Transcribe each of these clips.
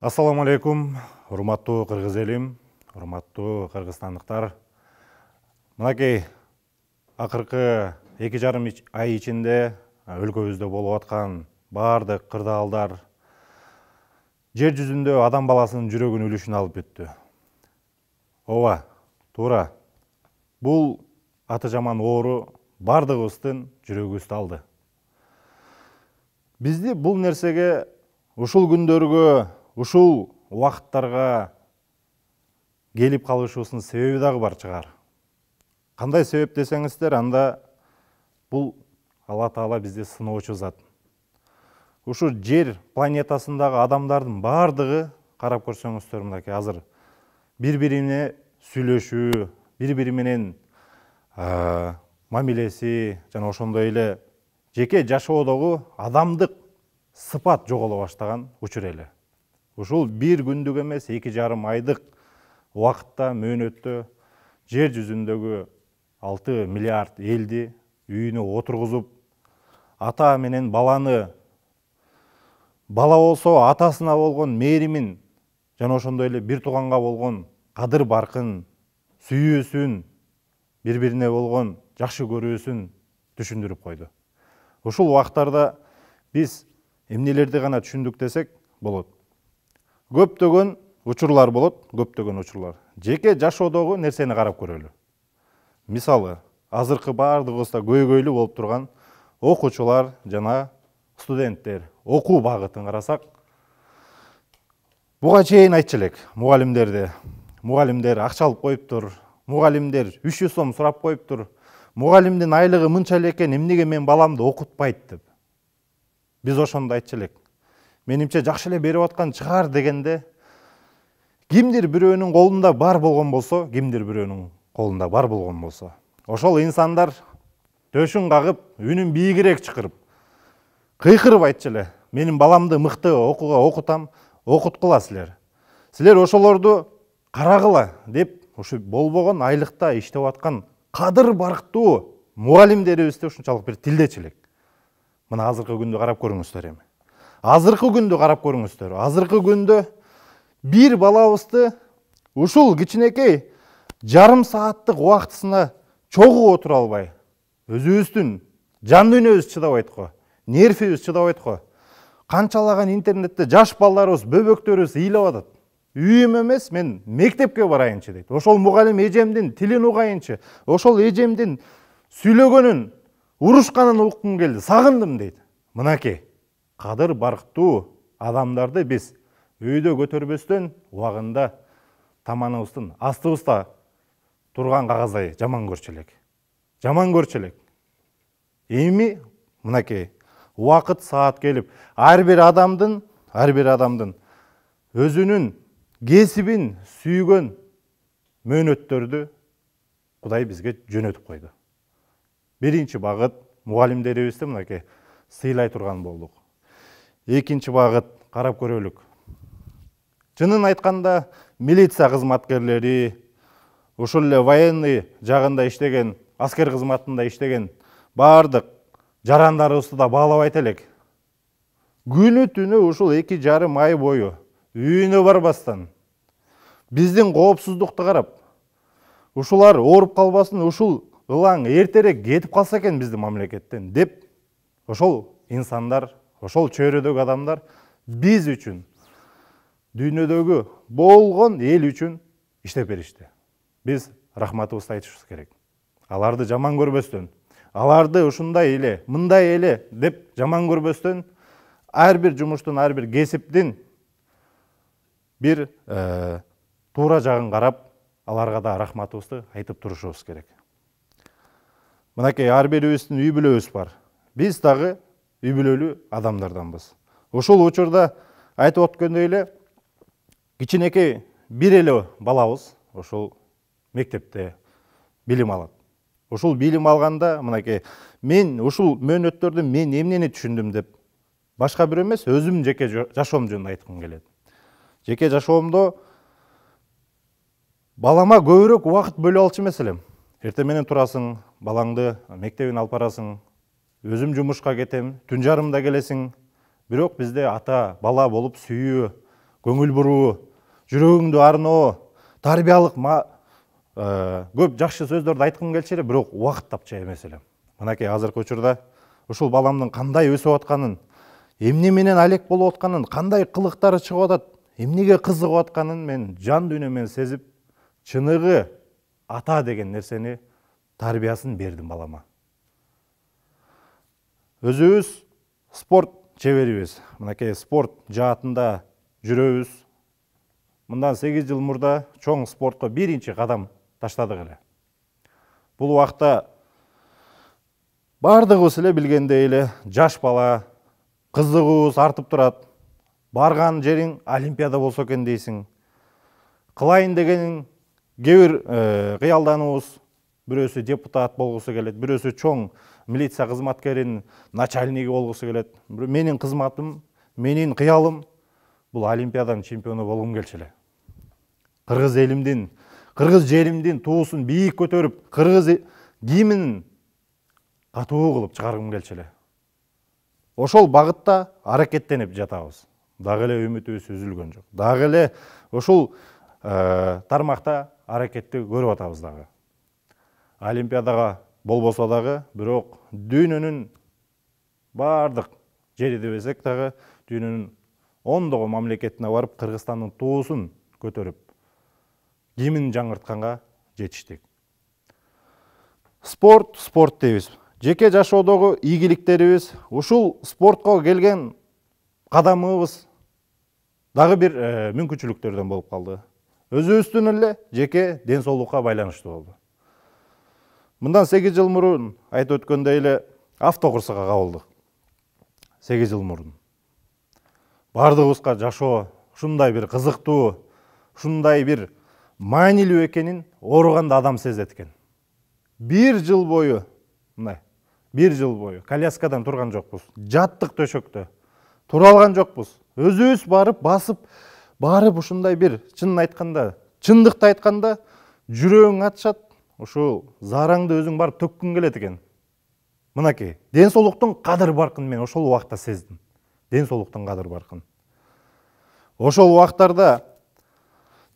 ассалому алейкум урматтуу кыргыз элим урматтуу кыргызстандыктар мынакей акыркы эки жарым ай ичинде өлкөбүздө болуп аткан баардык кырдаалдар жер жүзүндө адам баласынын жүрөгүн үлүшүн алып бүттү ооба туура бул аты жаман оору жүрегі жүрөгүбүздү алды бизди бул нерсеге ушул күндөргө ушул убакыттарга келип калышыбыздын себеби дагы бар чыгар Қандай себеп десеңиздер анда бул алла таала бизди сыноочу зат ушу жер планетасындағы адамдардың бардығы қарап көрсөңүздөр мынакей азыр бири бирине сүйлөшүү бири бири менен мамилеси жана ошондой эле жеке жашоодогу адамдык сыпат жоголо баштаган учур эле ушул бир күндүк эмес эки жарым айдык убакытта мөөнөттө жер жүзүндөгү алты миллиард элди үйүнө отургузуп ата менен баланы бала болсо атасына болгон мээримин жана ошондой эле бир тууганга болгон кадыр баркын сүйүүсүн бір біріне болгон жакшы көрүүсүн түшүндүрүп койду ушул убактарда биз эмнелерди гана түшүндүк десек болот көптөгөн учурлар болот көптөгөн учурлар жеке жашоодогу нерсени карап көрөлү мисалы азыркы баардыгыбызда көйгөйлүү болуп турган окуучулар жана студенттер окуу багытын карасак буга чейин айтчу элек мугалимдерди мугалимдер акча алып коюптур мұғалімдер үш жүз сом сұрап қойып тұр мұғалімнің айлығы мынчалык екен эмнеге мен баламды окутпайт деп Біз ошондо айтчу элек менимче жакшы эле берип аткан чыгар дегенде кимдир бирөөнүн колунда бар болгон болсо кимдир бирөөнүн колунда бар болгон болсо ошол инсандар төшүн кагып үнүн бийигирээк чыкырып кыйкырып айтчу эле менин баламды мыкты окууга окутам окуткула силер силер ошолорду карагыла деп ушу болбогон айлыкта иштеп аткан кадыр барктуу мугалимдерибиз ушунчалык бир тилдечилик мына азыркы күндү карап көрүңүздөр эми азыркы күндү карап көрүңүздөр азыркы күндө бир балабызды ушул кичинекей жарым сааттык убактысына чогуу отура албай өзүбүздүн жан дүйнөбүз чыдабайт го нервибиз чыдабайт го канчалаган интернетте жаш балдарыбыз бөбөктөрүбүз ыйлап атат үйім емес мен мектепке барайыншы дейді ошол мұғалім эжемдин тилин угайынчы ошол эжемдин сүйлөгөнүн урушканын уккум келди сагындым дейт мынакей кадыр барктуу адамдарды биз өйдө көтөрбөстөн убагында таманыбыздын астыбызда турган кагаздай жаман көрчү элек жаман көрчү элек эми мынакей убакыт саат келип ар бир адамдын ар бир адамдын өзүнүн кесібін сүйген мөөнөттөрдү құдай бізге жөнөтүп қойды биринчи бағыт мугалимдерибизди мынакей сыйлай турган болдук экинчи багыт карап көрөлүк Чынын айтканда милиция кызматкерлери ушул эле военный жагында иштеген аскер кызматында иштеген баардык жарандарыбызды да баалап айта элек күнү түнү ушул эки жарым ай бою үйіне барбастан біздің коопсуздукту қарап, ұшылар орып қалбасын, ұшыл ылаң ертерек кетип қалса экен биздин мамлекеттен деп ошол инсандар ошол чөйрөдөгү адамдар биз үчүн дүйнөдөгү болгон эл үчүн иштеп беришти биз рахматыбызды айтышыбыз керек аларды жаман көрбөстөн аларды ушундай эле мындай эле деп жаман көрбөстөн ар бир жумуштун ар бир e, туура жағын қарап аларга да рахматыбызды айтып турушубуз керек мынакей ар бирибиздин үй бүлөбүз бар биз дагы үй бүлөлүү адамдарданбыз ушул учурда айтып өткөндөй эле кичинекей бир эле балабыз ушул мектепте билим алат ушул билим алганда мынакей мен ушул мөөнөттөрдү мен эмнени түшүндүм деп башка бирөө эмес өзүм жеке жашоом жөнүндө айткым келет жеке жашоомдо балама көбүрөөк убакыт бөлө алчу эмес элем эртең менен турасың балаңды мектебине алып барасың өзүм жумушка кетем түн жарымда келесиң бирок бизде ата бала болуп сүйүү көңүл буруу жүрөгүңдү арноо тарбиялык э, көп жакшы сөздөрдү айткым келчү эле бирок убакыт тапчу эмес элем мынакей азыркы учурда ушул баламдын кандай өсүп атканын эмне менен алек болуп атканын кандай кылыктары чыгып атат эмнеге кызыгып атканын мен жан дүйнөмөн сезип чыныгы ата деген нерсени тарбиясын бердім балама өзүбүз спорт чеберибиз мынакей спорт жаатында жүрөбүз мындан сегиз жыл мурда чоң спортко биринчи кадам таштадык эле бул убакта баардыгыбыз эле билгендей эле жаш бала кызыгуубуз артып тұрады. барган жериң олимпиада болсо экен дейсиң кылайын дегениң кээ бир э, кыялдануубуз бирөөсү депутат болгусу келет бирөөсү чоң милиция кызматкеринин начальниги болгусу келет менин кызматым менин кыялым бул олимпиаданын чемпиону болгум келчү эле кыргыз элимдин кыргыз жеримдин туусун бийик көтөрүп кыргыз гимнин катуу кылып чыгаргым келчү эле ошол багытта аракеттенип жатабыз дагы эле үмүтүбүз үзүлгөн жок дагы эле ушул э, тармакта аракетти көрүп атабыз дагы олимпиадага болбосо дагы бирок дүйнөнүн баардык жери дебесек дагы дүйнөнүн ондогон мамлекетине барып кыргызстандын туусун көтөрүп гимн жаңыртканга жетиштик спорт спорт дейбиз жеке жашоодогу ийгиликтерибиз ушул спортко келген кадамыбыз дагы бир э, мүмкүнчүлүктөрдөн болуп калды өзүбүздүн эле жеке ден соолукка байланыштуу болду мындан сегиз жыл мурун айтып өткөндөй эле автокурсага кабылдык сегиз жыл мурун баардыгыбызга жашоо ушундай бир кызыктуу ушундай бир маанилүү экенин ооруганда адам сезет экен бир жыл бою мындай бир жыл бою коляскадан турган жокпуз жаттык төшөктө тура алған жоқпыз өзүбүз барып басып барып ушундай бир чынын айтканда чындыкты айтканда жүрөгүң ачышат ушул зарыңды өзүң барып төккүң келет экен мынакей ден соолуктун кадыр баркын мен ошол убакта сездим ден соолуктун кадыр баркын ошол убактарда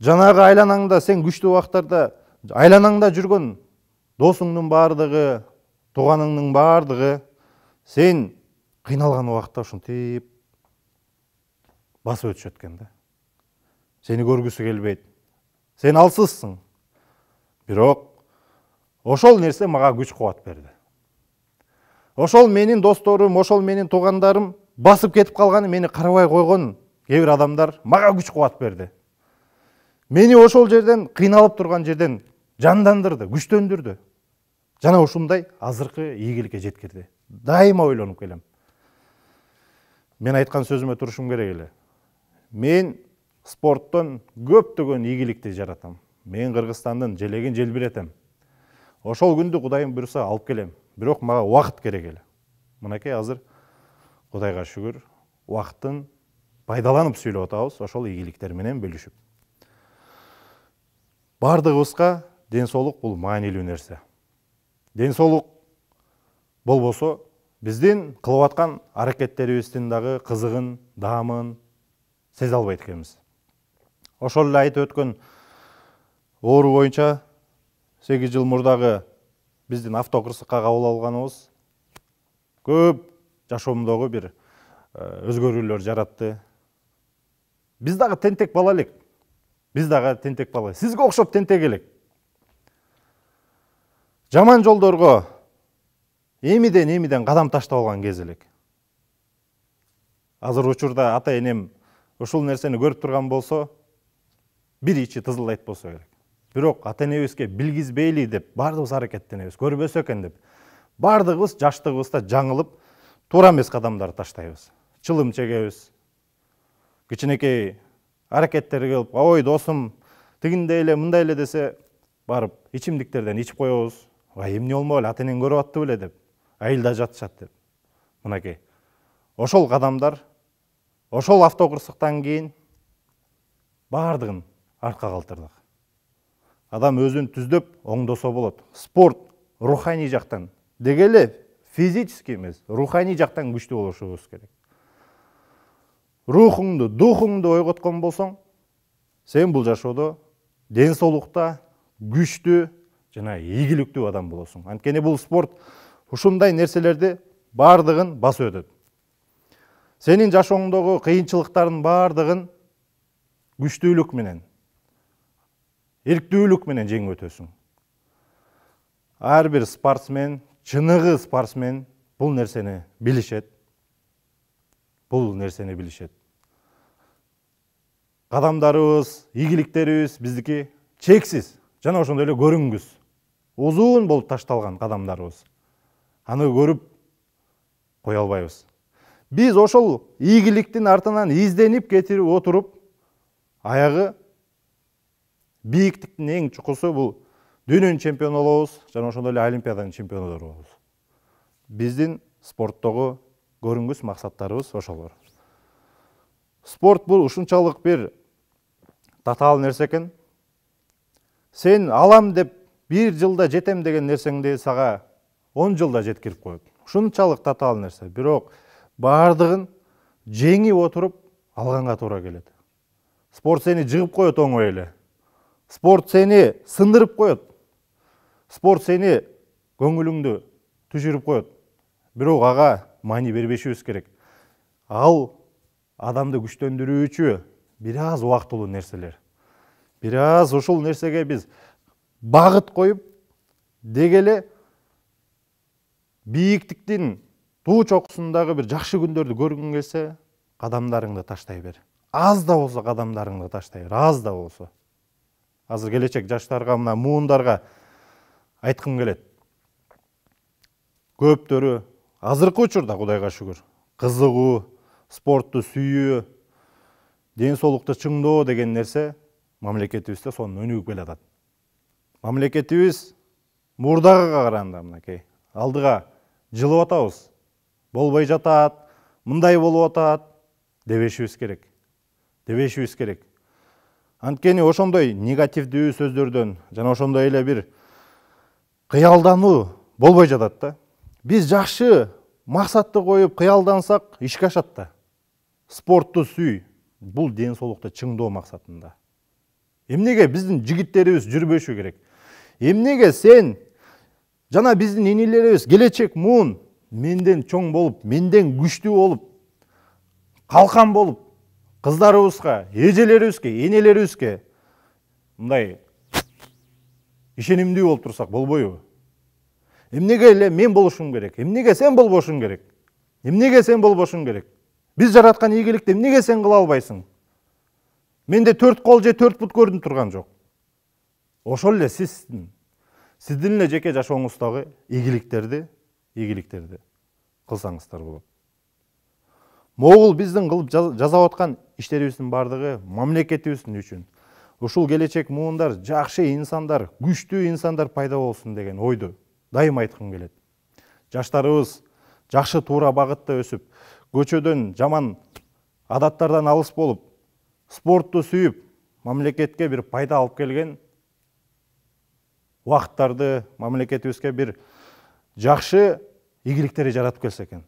жанагы айланаңда сен күчтүү убактарда айланаңда жүргөн досуңдун баардыгы тууганыңдын баардыгы сен кыйналган убакта ушинтип басып өтіп жатқан да сені көргісі келбейді сен алсызсың бирок ошол нерсе мага күч кубат берди ошол менин досторум ошол менин туугандарым басып кетип калганы мени карабай койгон кээ бир адамдар мага күч кубат берди мени ошол жерден кыйналып турган жерден жандандырды күчтөндүрдү жана ушундай азыркы ийгиликке жеткирди дайыма ойлонуп келем мен айткан сөзүмө турушум керек эле мен спорттон көптөгөн ийгиликти жаратам мен кыргызстандын желегин желбиретем ошол күндү кудайым буюрса алып келем бирок мага уақыт керек эле мынакей азыр кудайга шүгүр уақытын пайдаланып сүйлөп атабыз ошол ийгиликтер менен бөлүшүп баардыгыбызга ден соолук бул маанилүү нерсе ден соолук болбосо биздин кылып аткан аракеттерибиздин дагы кызыгын даамын сезе албайт экенбиз ошол эле айтып өткөн оору боюнча сегиз жыл мурдагы биздин кырсыкка кабыл алганыбыз көп жашоомдогу бир э, өзгөрүүлөр жаратты биз дагы тентек бала элек биз дагы тентек бала сизге окшоп тентек элек жаман жолдорго эмиден эмиден кадам таштап алган кез элек азыр учурда ата энем ушул нерсени көрүп турган болсо ичи тызылдайт болсо керек бирок ата энебизге билгизбейли деп баардыгыбыз аракеттенебиз көрбөсө экен деп баардыгыбыз жаштыгыбызда жаңылып туура эмес кадамдарды таштайбыз чылым чегебиз кичинекей аракеттерге келип ой досум тигиндей эле мындай эле десе барып ичимдиктерден ичип коебуз ай эмне болмок эле ата энең көрүп атты беле деп айылда жатышат деп мынакей ошол кадамдар ошол автоқырсықтан кейін бардығын артқа қалтырдық. адам өзін түздөп оңдосо болот спорт руханий жақтан. Дегелі эле физический эмес руханий жактан күчтүү болушубуз керек рухуңду духуңду ойготкон болсоң сен бұл жашоодо ден соолукта күчтүү жана ийгиликтүү адам болосуң анткени бұл спорт ушундай нерселерди баардыгын басып өтөт сенин жашооңдогу кыйынчылыктардын баардыгын күчтүүлүк менен эрктүүлүк менен жеңип өтөсүң ар бир спортсмен чыныгы спортсмен бул нерсени билишет бул нерсени билишет кадамдарыбыз ийгиликтерибиз биздики чексиз жана ошондой эле көрүнгүс узун болуп ташталган кадамдарыбыз аны көрүп кое албайбыз биз ошол ийгиликтин артынан изденип кетип отуруп аягы бийиктиктин эң чукусу бул дүйнөнүн чемпиону болобуз жана ошондой эле олимпиаданын чемпиондору болобуз биздин спорттогу көрүнгүс максаттарыбыз ошолор спорт бул ушунчалык бир татаал нерсе экен сен алам деп бир жылда жетем деген нерсеңди сага он жылда жеткирип коет ушунчалык татаал нерсе бирок бардығын жеңіп отырып алғанға тура келеді спорт сені жығып қояды эле спорт сені сындырып қояды спорт сені көңіліңді түшіріп қояды бирок ага маани бербешибиз керек ал адамды күчтөндүрүүчү бир аз убактылуу нерселер бир аз ушул нерсеге биз багыт коюп деги эле бийиктиктин буу чокусундагы бир жакшы күндөрдү көргүң келсе кадамдарыңды таштай бер аз да болсо кадамдарыңды таштай бер аз да болсо азыр келечек жаштарга мына муундарга айткым келет көптөрү азыркы учурда кудайга шүгүр кызыгуу спортту сүйүү ден соолукту чыңдоо деген нерсе мамлекетибизде сонун өнүгүп атат мамлекетибиз мурдагыга караганда мынакей алдыга жылып атабыз болбай жатат мындай болуп атат дебешибиз керек дебешибиз керек анткени ошондой негативдүү сөздөрдөн жана ошондой эле бир кыялдануу болбой жатат да биз жакшы максатты коюп кыялдансак ишке ашат да спортту сүй бул ден соолукту чыңдоо максатында эмнеге биздин жигиттерибиз жүрбөшү керек эмнеге сен жана биздин инилерибиз келечек муун менден чоң болып менден күчтүү болып қалқан болып кыздарыбызга эжелерибизге энелерибизге мындай ишенимдүү болуп турсак болбойбу эмнеге эле мен болушум керек эмнеге сен болбошуң керек эмнеге сен болбошуң керек биз жараткан ийгиликти эмнеге сен кыла албайсың менде төрт кол же төрт бут көрүнүп турган жок ошол эле сиздин сиздин эле жеке жашооңуздагы ийгиликтерди игіліктерді қылсаңыздар болады моғұл біздің қылып жасап жатқан іштеріміздің бардығы мемлекетіміз үшін ушул келечек муундар жакшы инсандар күчтүү инсандар пайда болсун деген ойды. дайым айткым келет жаштарыбыз жакшы туура багытта өсіп, көчөдөн жаман адаттардан алыс болып, спортту сүйіп, мамлекетке бир пайда алып келген убакыттарды мамлекетибизге бир жакшы ийгиликтерди жаратып келсе экен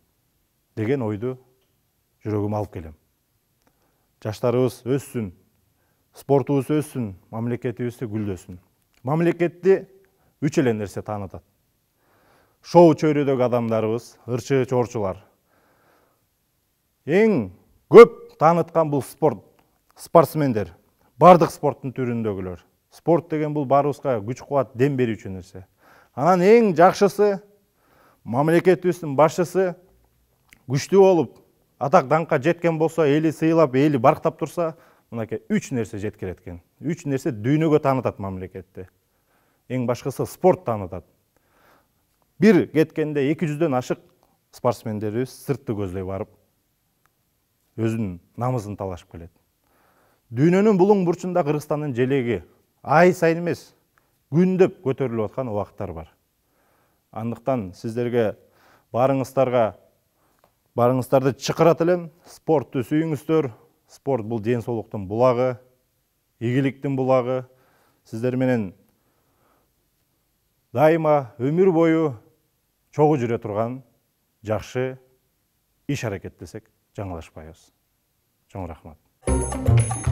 деген ойду жүрөгүмө алып келем жаштарыбыз өссүн спортубуз өссүн мамлекетибиз гүлдөсүн мамлекетти үч эле нерсе таанытат шоу чөйрөдөгү адамдарыбыз ырчы чоорчулар эң көп тааныткан бул спорт спортсмендер баардык спорттун түрүндөгүлөр спорт деген бул баарыбызга күч кубат дем берүүчү нерсе анан эң жакшысы мамлекетибиздин башчысы күчтүү күшті атак даңкка жеткен болса эли сыйлап эли барктап турса мынакей үч нерсе жеткирет экен үч нерсе дүйнөгө таанытат мамлекетти эң башкысы спорт таанытат бир кеткенде эки жүздөн ашык спортсмендерибиз сыртты көздөй барып өзүнүн намысын талашып келет дүйнөнүн булуң бурчунда кыргызстандын желеги ай сайын эмес күндөп көтөрүлүп аткан убакыттар бар андықтан сіздерге барыңыздарға барыңыздарды шықыра тілем спортты сүйіңіздер спорт бұл денсаулықтың бұлағы игіліктің бұлағы сіздерменен дайыма өмір бойы чоғы жүре тұрған жақшы, иш десек жаңылышпайбыз чоң рахмат